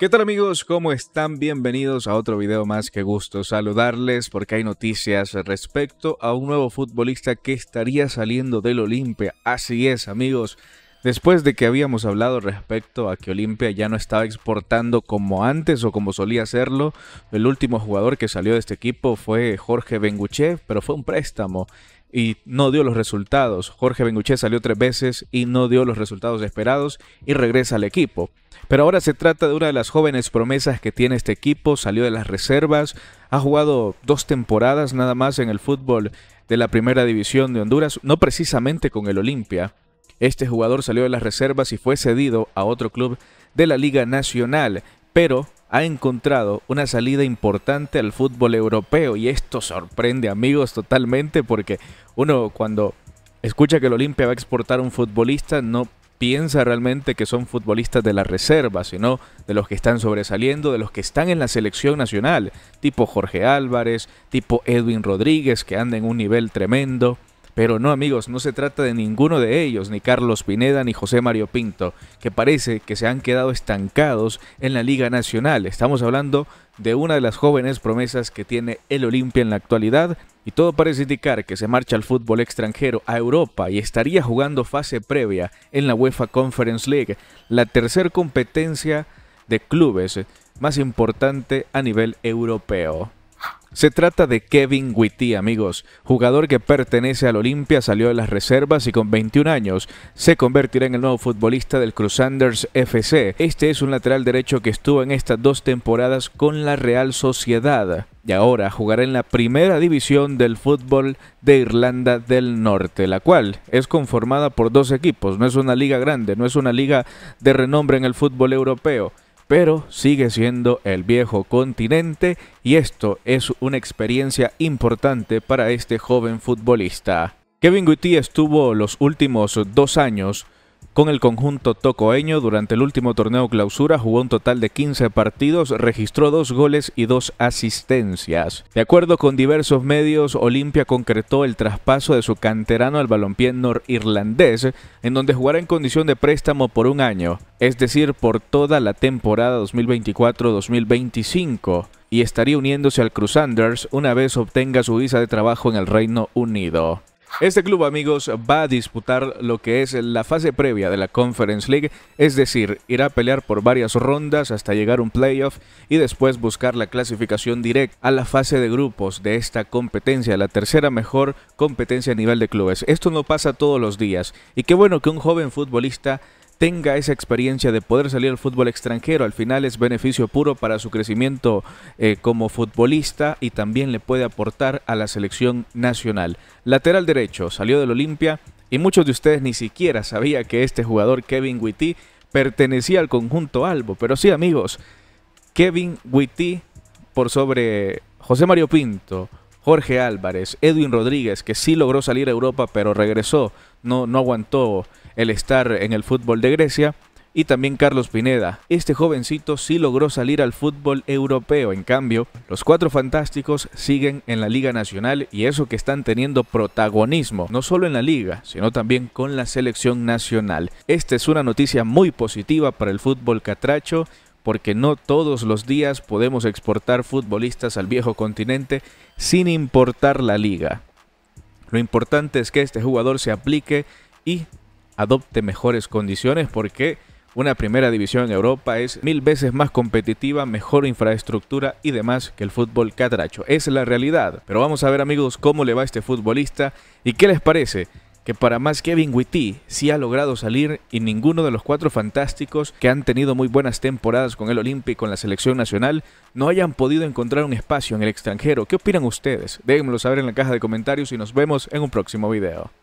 ¿Qué tal amigos? ¿Cómo están? Bienvenidos a otro video más. Qué gusto saludarles porque hay noticias respecto a un nuevo futbolista que estaría saliendo del Olimpia. Así es amigos. Después de que habíamos hablado respecto a que Olimpia ya no estaba exportando como antes o como solía hacerlo, el último jugador que salió de este equipo fue Jorge Benguchev, pero fue un préstamo y no dio los resultados. Jorge Benguché salió tres veces y no dio los resultados esperados y regresa al equipo. Pero ahora se trata de una de las jóvenes promesas que tiene este equipo, salió de las reservas, ha jugado dos temporadas nada más en el fútbol de la primera división de Honduras, no precisamente con el Olimpia. Este jugador salió de las reservas y fue cedido a otro club de la Liga Nacional, pero ha encontrado una salida importante al fútbol europeo y esto sorprende amigos totalmente porque uno cuando escucha que el Olimpia va a exportar un futbolista no piensa realmente que son futbolistas de la reserva, sino de los que están sobresaliendo, de los que están en la selección nacional, tipo Jorge Álvarez, tipo Edwin Rodríguez que anda en un nivel tremendo. Pero no amigos, no se trata de ninguno de ellos, ni Carlos Pineda ni José Mario Pinto, que parece que se han quedado estancados en la Liga Nacional. Estamos hablando de una de las jóvenes promesas que tiene el Olimpia en la actualidad y todo parece indicar que se marcha al fútbol extranjero a Europa y estaría jugando fase previa en la UEFA Conference League, la tercer competencia de clubes más importante a nivel europeo. Se trata de Kevin Witty, amigos, jugador que pertenece al Olimpia, salió de las reservas y con 21 años se convertirá en el nuevo futbolista del Cruzanders FC. Este es un lateral derecho que estuvo en estas dos temporadas con la Real Sociedad y ahora jugará en la primera división del fútbol de Irlanda del Norte, la cual es conformada por dos equipos, no es una liga grande, no es una liga de renombre en el fútbol europeo pero sigue siendo el viejo continente y esto es una experiencia importante para este joven futbolista. Kevin Guti estuvo los últimos dos años con el conjunto tocoeño, durante el último torneo clausura jugó un total de 15 partidos, registró dos goles y dos asistencias. De acuerdo con diversos medios, Olimpia concretó el traspaso de su canterano al balompié norirlandés, en donde jugará en condición de préstamo por un año, es decir, por toda la temporada 2024-2025 y estaría uniéndose al Crusaders una vez obtenga su visa de trabajo en el Reino Unido. Este club, amigos, va a disputar lo que es la fase previa de la Conference League, es decir, irá a pelear por varias rondas hasta llegar a un playoff y después buscar la clasificación directa a la fase de grupos de esta competencia, la tercera mejor competencia a nivel de clubes. Esto no pasa todos los días y qué bueno que un joven futbolista tenga esa experiencia de poder salir al fútbol extranjero. Al final es beneficio puro para su crecimiento eh, como futbolista y también le puede aportar a la selección nacional. Lateral derecho, salió del Olimpia y muchos de ustedes ni siquiera sabía que este jugador Kevin Witty pertenecía al conjunto Albo. Pero sí amigos, Kevin Witty por sobre José Mario Pinto, Jorge Álvarez, Edwin Rodríguez, que sí logró salir a Europa, pero regresó, no, no aguantó el estar en el fútbol de Grecia. Y también Carlos Pineda. Este jovencito sí logró salir al fútbol europeo. En cambio, los cuatro fantásticos siguen en la Liga Nacional y eso que están teniendo protagonismo, no solo en la Liga, sino también con la selección nacional. Esta es una noticia muy positiva para el fútbol catracho porque no todos los días podemos exportar futbolistas al viejo continente sin importar la liga. Lo importante es que este jugador se aplique y adopte mejores condiciones porque una primera división en Europa es mil veces más competitiva, mejor infraestructura y demás que el fútbol catracho. Es la realidad. Pero vamos a ver amigos cómo le va a este futbolista y qué les parece que para más Kevin Witty sí ha logrado salir y ninguno de los cuatro fantásticos que han tenido muy buenas temporadas con el Olímpico y con la selección nacional no hayan podido encontrar un espacio en el extranjero. ¿Qué opinan ustedes? Déjenmelo saber en la caja de comentarios y nos vemos en un próximo video.